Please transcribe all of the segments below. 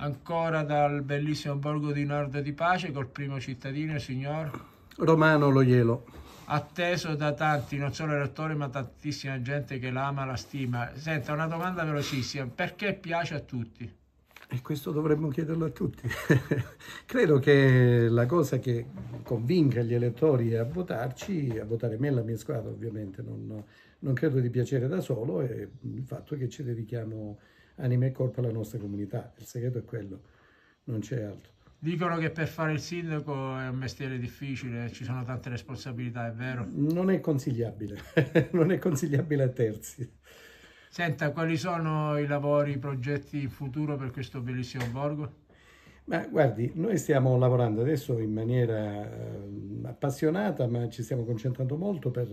ancora dal bellissimo borgo di Nord di Pace col primo cittadino, il signor Romano Loielo. Atteso da tanti, non solo elettori, ma tantissima gente che l'ama, la stima. Senta, una domanda velocissima, perché piace a tutti? E questo dovremmo chiederlo a tutti. Credo che la cosa che convinca gli elettori a votarci, a votare me e la mia squadra ovviamente, non, non credo di piacere da solo, è il fatto che ci dedichiamo anima e corpo alla nostra comunità. Il segreto è quello, non c'è altro. Dicono che per fare il sindaco è un mestiere difficile, ci sono tante responsabilità, è vero? Non è consigliabile, non è consigliabile a terzi. Senta, quali sono i lavori, i progetti in futuro per questo bellissimo borgo? Ma guardi, noi stiamo lavorando adesso in maniera ehm, appassionata, ma ci stiamo concentrando molto per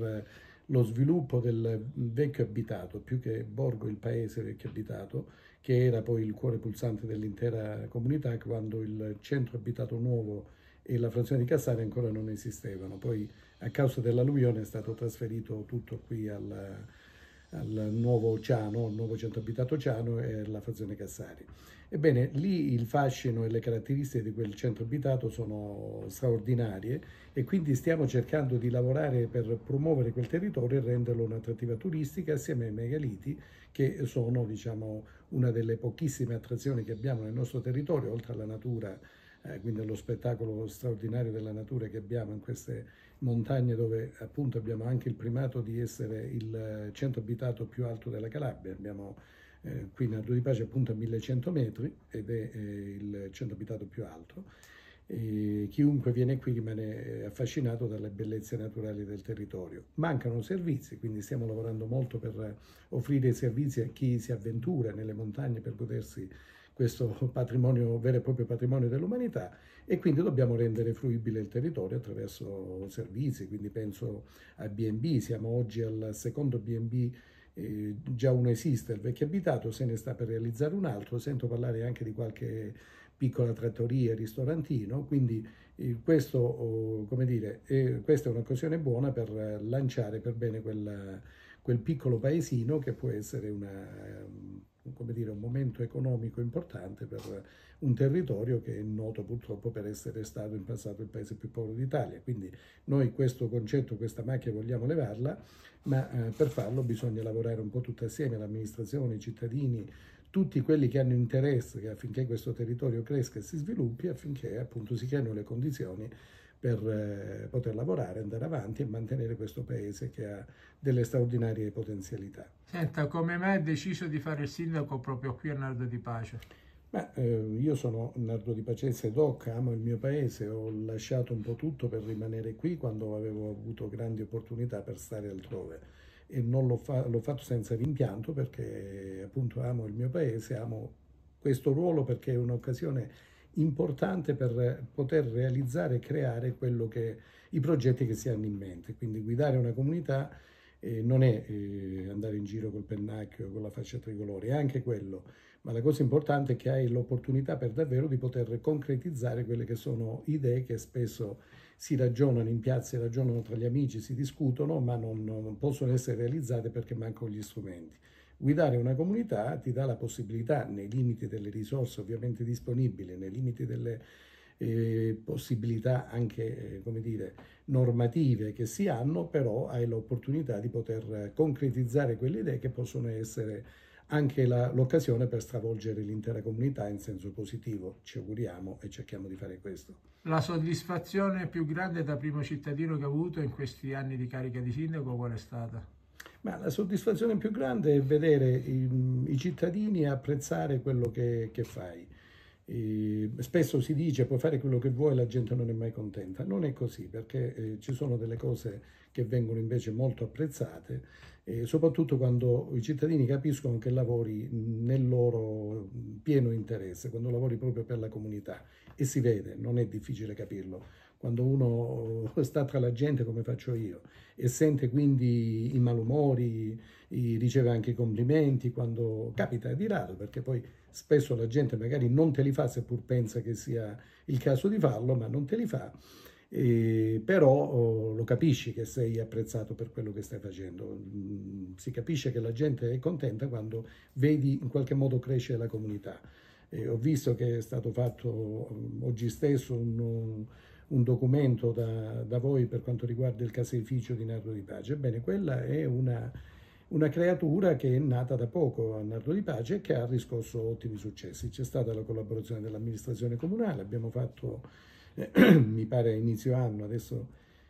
lo sviluppo del vecchio abitato, più che borgo il paese vecchio abitato, che era poi il cuore pulsante dell'intera comunità quando il centro abitato nuovo e la frazione di Cassare ancora non esistevano. Poi a causa dell'alluvione è stato trasferito tutto qui al al nuovo oceano, al nuovo centro abitato Ciano e alla frazione Cassari. Ebbene, lì il fascino e le caratteristiche di quel centro abitato sono straordinarie e quindi stiamo cercando di lavorare per promuovere quel territorio e renderlo un'attrattiva turistica assieme ai megaliti che sono diciamo, una delle pochissime attrazioni che abbiamo nel nostro territorio, oltre alla natura, eh, quindi allo spettacolo straordinario della natura che abbiamo in queste montagne dove appunto abbiamo anche il primato di essere il eh, centro abitato più alto della Calabria, abbiamo eh, qui in Ardo di Pace appunto a 1100 metri ed è eh, il centro abitato più alto. E chiunque viene qui rimane eh, affascinato dalle bellezze naturali del territorio. Mancano servizi, quindi stiamo lavorando molto per eh, offrire servizi a chi si avventura nelle montagne per potersi questo patrimonio, vero e proprio patrimonio dell'umanità e quindi dobbiamo rendere fruibile il territorio attraverso servizi, quindi penso a B&B, siamo oggi al secondo B&B eh, già uno esiste, il vecchio abitato, se ne sta per realizzare un altro, sento parlare anche di qualche piccola trattoria, ristorantino, quindi eh, questo, oh, come dire, eh, questa è un'occasione buona per lanciare per bene quella, quel piccolo paesino che può essere una ehm, come dire, un momento economico importante per un territorio che è noto purtroppo per essere stato in passato il paese più povero d'Italia. Quindi noi questo concetto, questa macchia vogliamo levarla, ma eh, per farlo bisogna lavorare un po' tutti assieme, l'amministrazione, i cittadini, tutti quelli che hanno interesse affinché questo territorio cresca e si sviluppi, affinché appunto si creino le condizioni per eh, poter lavorare, andare avanti e mantenere questo paese che ha delle straordinarie potenzialità. Senta, come mai hai deciso di fare il sindaco proprio qui a Nardo di Pace? Ma, eh, io sono Nardo di Pace, doc, amo il mio paese, ho lasciato un po' tutto per rimanere qui quando avevo avuto grandi opportunità per stare altrove e non l'ho fa fatto senza rimpianto perché appunto amo il mio paese, amo questo ruolo perché è un'occasione importante per poter realizzare e creare quello che, i progetti che si hanno in mente. Quindi guidare una comunità eh, non è eh, andare in giro col pennacchio, con la faccia tricolore, è anche quello, ma la cosa importante è che hai l'opportunità per davvero di poter concretizzare quelle che sono idee che spesso si ragionano in piazza, si ragionano tra gli amici, si discutono, ma non, non possono essere realizzate perché mancano gli strumenti. Guidare una comunità ti dà la possibilità, nei limiti delle risorse ovviamente disponibili, nei limiti delle eh, possibilità anche, eh, come dire, normative che si hanno, però hai l'opportunità di poter eh, concretizzare quelle idee che possono essere anche la, l'occasione per stravolgere l'intera comunità in senso positivo. Ci auguriamo e cerchiamo di fare questo. La soddisfazione più grande da primo cittadino che ha avuto in questi anni di carica di sindaco qual è stata? Ma la soddisfazione più grande è vedere i, i cittadini apprezzare quello che, che fai. E spesso si dice puoi fare quello che vuoi e la gente non è mai contenta. Non è così perché eh, ci sono delle cose che vengono invece molto apprezzate, eh, soprattutto quando i cittadini capiscono che lavori nel loro pieno interesse, quando lavori proprio per la comunità e si vede, non è difficile capirlo quando uno sta tra la gente come faccio io e sente quindi i malumori, i, riceve anche i complimenti quando capita di rado, perché poi spesso la gente magari non te li fa seppur pensa che sia il caso di farlo, ma non te li fa. Eh, però oh, lo capisci che sei apprezzato per quello che stai facendo. Mm, si capisce che la gente è contenta quando vedi in qualche modo crescere la comunità. Eh, ho visto che è stato fatto mm, oggi stesso un, un documento da, da, voi per quanto riguarda il caseificio di Nardo di Pace. Ebbene, quella è una, una creatura che è nata da poco a Nardo di Pace e che ha riscosso ottimi successi. C'è stata la collaborazione dell'amministrazione comunale, abbiamo fatto, eh, mi pare, a inizio anno, adesso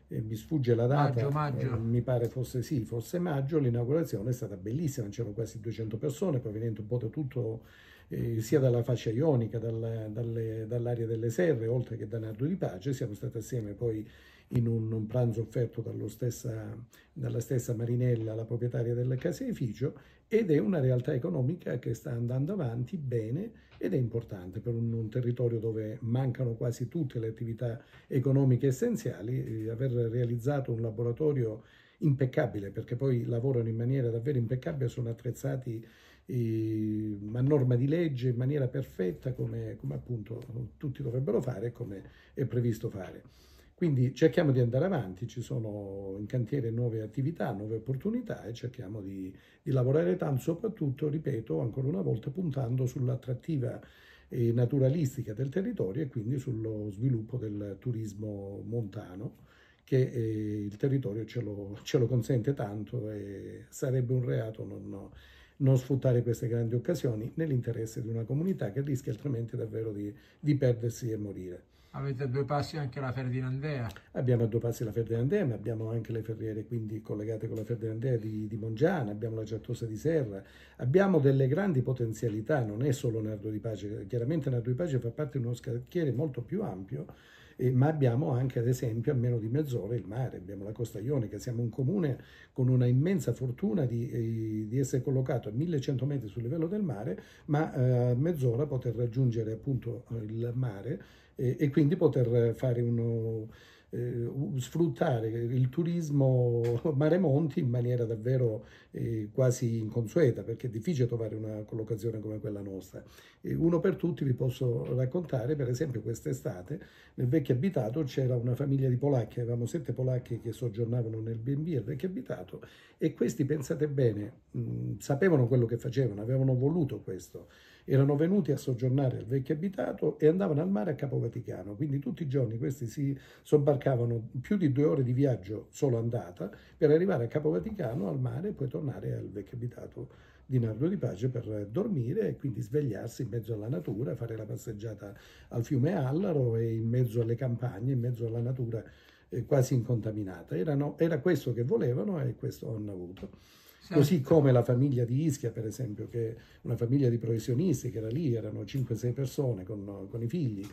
eh, mi sfugge la data, maggio, maggio. Eh, mi pare fosse sì, fosse maggio, l'inaugurazione è stata bellissima, c'erano quasi 200 persone provenienti un po' da tutto eh, sia dalla fascia ionica, dalla, dalle, dall'area delle serre, oltre che da Nardo di Pace. Siamo stati assieme poi in un, un pranzo offerto stessa, dalla stessa Marinella, la proprietaria del caseificio, ed è una realtà economica che sta andando avanti bene ed è importante per un, un territorio dove mancano quasi tutte le attività economiche essenziali. Eh, aver realizzato un laboratorio impeccabile, perché poi lavorano in maniera davvero impeccabile, sono attrezzati eh, a norma di legge in maniera perfetta come, come appunto tutti dovrebbero fare e come è previsto fare. Quindi cerchiamo di andare avanti, ci sono in cantiere nuove attività, nuove opportunità e cerchiamo di, di lavorare tanto, soprattutto, ripeto, ancora una volta puntando sull'attrattiva eh, naturalistica del territorio e quindi sullo sviluppo del turismo montano che eh, il territorio ce lo, ce lo, consente tanto e sarebbe un reato non, non sfruttare queste grandi occasioni nell'interesse di una comunità che rischia altrimenti davvero di, di perdersi e morire. Avete a due passi anche la Ferdinandea. Abbiamo a due passi la Ferdinandea, ma abbiamo anche le ferriere quindi collegate con la Ferdinandea di, di Mongiana, abbiamo la Giattosa di Serra, abbiamo delle grandi potenzialità, non è solo Nardo di Pace, chiaramente Nardo di Pace fa parte di uno scacchiere molto più ampio, eh, ma abbiamo anche ad esempio a meno di mezz'ora il mare, abbiamo la Costa Ionica, siamo un comune con una immensa fortuna di, eh, di essere collocato a 1100 metri sul livello del mare, ma eh, a mezz'ora poter raggiungere appunto il mare e quindi poter fare uno eh, sfruttare il turismo Maremonti in maniera davvero eh, quasi inconsueta, perché è difficile trovare una collocazione come quella nostra. Eh, uno per tutti vi posso raccontare, per esempio quest'estate nel vecchio abitato c'era una famiglia di polacchi, avevamo sette polacchi che soggiornavano nel B&B al vecchio abitato e questi, pensate bene, mh, sapevano quello che facevano, avevano voluto questo erano venuti a soggiornare al vecchio abitato e andavano al mare a Capo Vaticano, quindi tutti i giorni questi si sobbarcavano più di due ore di viaggio solo andata per arrivare a Capo Vaticano al mare e poi tornare al vecchio abitato di Nardo di Pace per dormire e quindi svegliarsi in mezzo alla natura, fare la passeggiata al fiume Allaro e in mezzo alle campagne, in mezzo alla natura eh, quasi incontaminata. Erano, era questo che volevano e questo hanno avuto. Così come la famiglia di Ischia, per esempio, che è una famiglia di professionisti che era lì, erano 5-6 persone con, con i figli,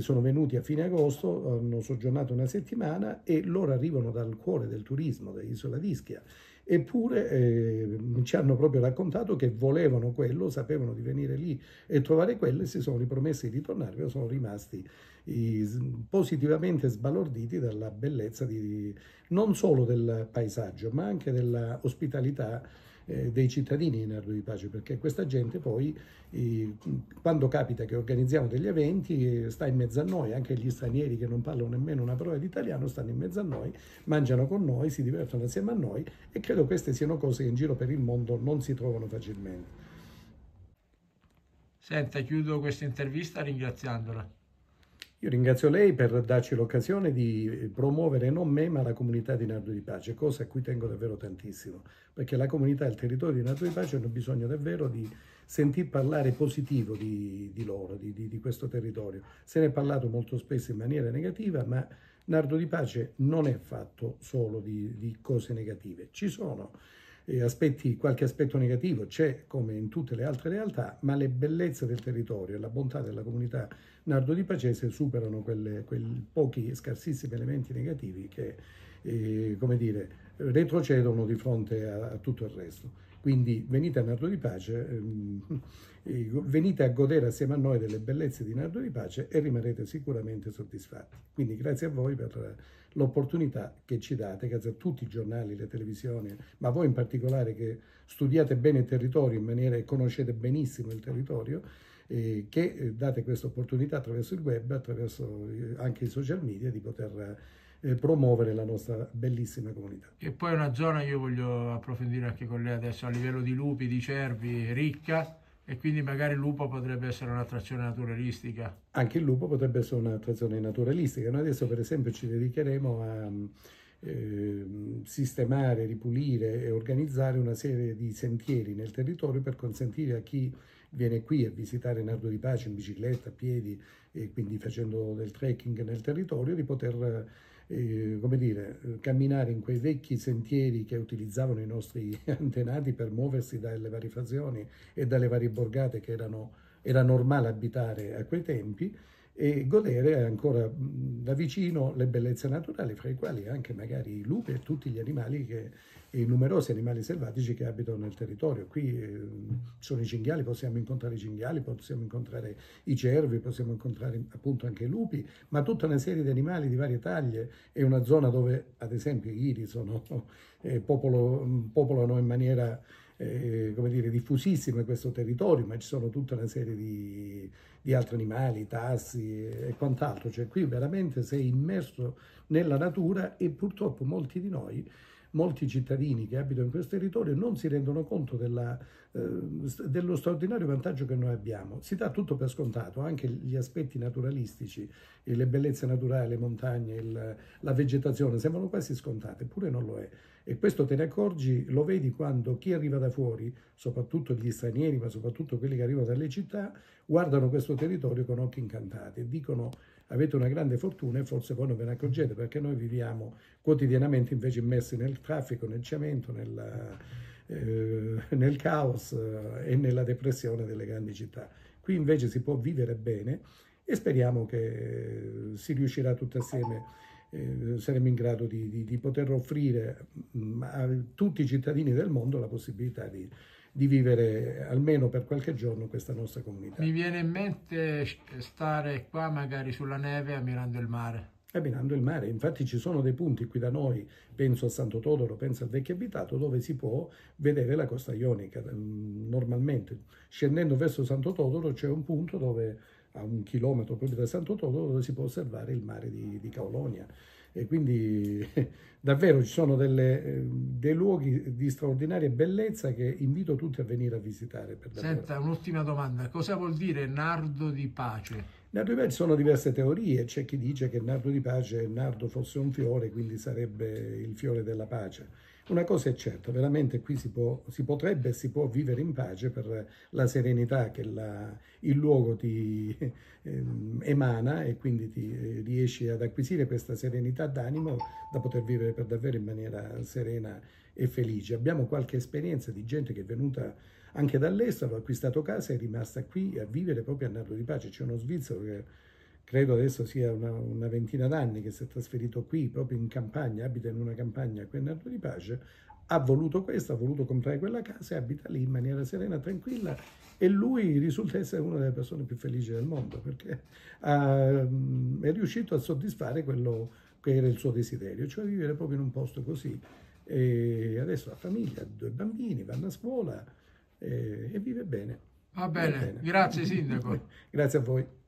sono venuti a fine agosto, hanno soggiornato una settimana e loro arrivano dal cuore del turismo dell'isola di Ischia. Eppure eh, ci hanno proprio raccontato che volevano quello, sapevano di venire lì e trovare quello e si sono ripromessi di tornare, sono rimasti positivamente sbalorditi dalla bellezza di, non solo del paesaggio, ma anche dell'ospitalità eh, dei cittadini in Ardo di Pace, perché questa gente poi, quando capita che organizziamo degli eventi, eh, sta in mezzo a noi, anche gli stranieri che non parlano nemmeno una parola di italiano stanno in mezzo a noi, mangiano con noi, si divertono assieme a noi e credo queste siano cose che in giro per il mondo non si trovano facilmente. Senta, chiudo questa intervista ringraziandola. Io ringrazio lei per darci l'occasione di eh, promuovere non me ma la comunità di Nardo di Pace, cosa a cui tengo davvero tantissimo, perché la comunità e il territorio di Nardo di Pace hanno bisogno davvero di sentir parlare positivo di, di loro, di, di, di questo territorio. Se ne è parlato molto spesso in maniera negativa, ma Nardo di Pace non è fatto solo di, di, cose negative, ci sono aspetti, qualche aspetto negativo c'è come in tutte le altre realtà, ma le bellezze del territorio e la bontà della comunità Nardo di Pacese superano quelle, quei pochi e scarsissimi elementi negativi che, eh, come dire, retrocedono di fronte a, a tutto il resto. Quindi venite a Nardo di Pace, ehm, venite a godere assieme a noi delle bellezze di Nardo di Pace e rimarrete sicuramente soddisfatti. Quindi grazie a voi per l'opportunità che ci date, grazie a tutti i giornali, le televisioni, ma voi in particolare che studiate bene il territorio in maniera e conoscete benissimo il territorio, che eh, date questa opportunità attraverso il web, attraverso eh, anche i social media di poter eh, promuovere la nostra bellissima comunità. E poi una zona io voglio approfondire anche con lei adesso a livello di lupi, di cervi, ricca, e quindi magari il lupo potrebbe essere un'attrazione naturalistica. Anche il lupo potrebbe essere un'attrazione naturalistica. Noi adesso per esempio ci dedicheremo a ehm, sistemare, ripulire e organizzare una serie di sentieri nel territorio per consentire a chi viene qui a visitare Nardo di Pace in bicicletta, a piedi e quindi facendo del trekking nel territorio di poter eh, come dire, camminare in quei vecchi sentieri che utilizzavano i nostri antenati per muoversi dalle varie frazioni e dalle varie borgate che erano, era normale abitare a quei tempi, e godere ancora da vicino le bellezze naturali, fra i quali anche magari i lupi e tutti gli animali che, i numerosi animali selvatici che abitano nel territorio. Qui eh, sono i cinghiali, possiamo incontrare i cinghiali, possiamo incontrare i cervi, possiamo incontrare appunto anche i lupi, ma tutta una serie di animali di varie taglie. È una zona dove, ad esempio, i ghiri eh, popolo, popolano in maniera eh, come dire, diffusissimo in questo territorio, ma ci sono tutta una serie di, di altri animali, tassi e quant'altro. Cioè qui veramente sei immerso nella natura e purtroppo molti di noi molti cittadini che abitano in questo territorio non si rendono conto della, eh, dello straordinario vantaggio che noi abbiamo. Si dà tutto per scontato, anche gli aspetti naturalistici, le bellezze naturali, le montagne, il, la vegetazione, sembrano quasi scontate, eppure non lo è. E questo te ne accorgi, lo vedi quando chi arriva da fuori, soprattutto gli stranieri, ma soprattutto quelli che arrivano dalle città, guardano questo territorio con occhi incantati e dicono avete una grande fortuna e forse voi non ve ne accorgete perché noi viviamo quotidianamente invece immersi nel traffico, nel cemento, nella, eh, nel caos eh, e nella depressione delle grandi città. Qui invece si può vivere bene e speriamo che eh, si riuscirà tutti assieme eh, saremo in grado di, di, di poter offrire mh, mm, a tutti i cittadini del mondo la possibilità di, di vivere almeno per qualche giorno questa nostra comunità. Mi viene in mente stare qua magari sulla neve ammirando il mare. Ammirando il mare, infatti ci sono dei punti qui da noi, penso a Santo Todoro, penso al Vecchio Abitato, dove si può vedere la costa ionica mm, normalmente. Scendendo verso Santo Todoro c'è un punto dove a un chilometro proprio da Santo Todoro dove si può osservare il mare di, di Caolonia. E quindi davvero ci sono delle, eh, dei luoghi di straordinaria bellezza che invito tutti a venire a visitare. Senta, un'ultima domanda. Cosa vuol dire nardo di pace? Nardo di pace sono diverse teorie. C'è chi dice che nardo di pace, nardo fosse un fiore, quindi sarebbe il fiore della pace una cosa è certa, veramente qui si, può, si potrebbe e si può vivere in pace per la serenità che la, il luogo ti eh, emana e quindi ti eh, riesci ad acquisire questa serenità d'animo da poter vivere per davvero in maniera serena e felice. Abbiamo qualche esperienza di gente che è venuta anche dall'estero, ha acquistato casa e è rimasta qui a vivere proprio a Nardo di Pace. C'è uno svizzero che credo adesso sia una, una ventina d'anni che si è trasferito qui, proprio in campagna, abita in una campagna qui a Nardo di Pace, ha voluto questo, ha voluto comprare quella casa e abita lì in maniera serena, tranquilla e lui risulta essere una delle persone più felici del mondo perché ha, ehm, è riuscito a soddisfare quello che era il suo desiderio, cioè vivere proprio in un posto così. E adesso ha famiglia, due bambini, vanno a scuola e, eh, e vive bene. Va bene, Va bene. grazie sindaco. grazie a voi.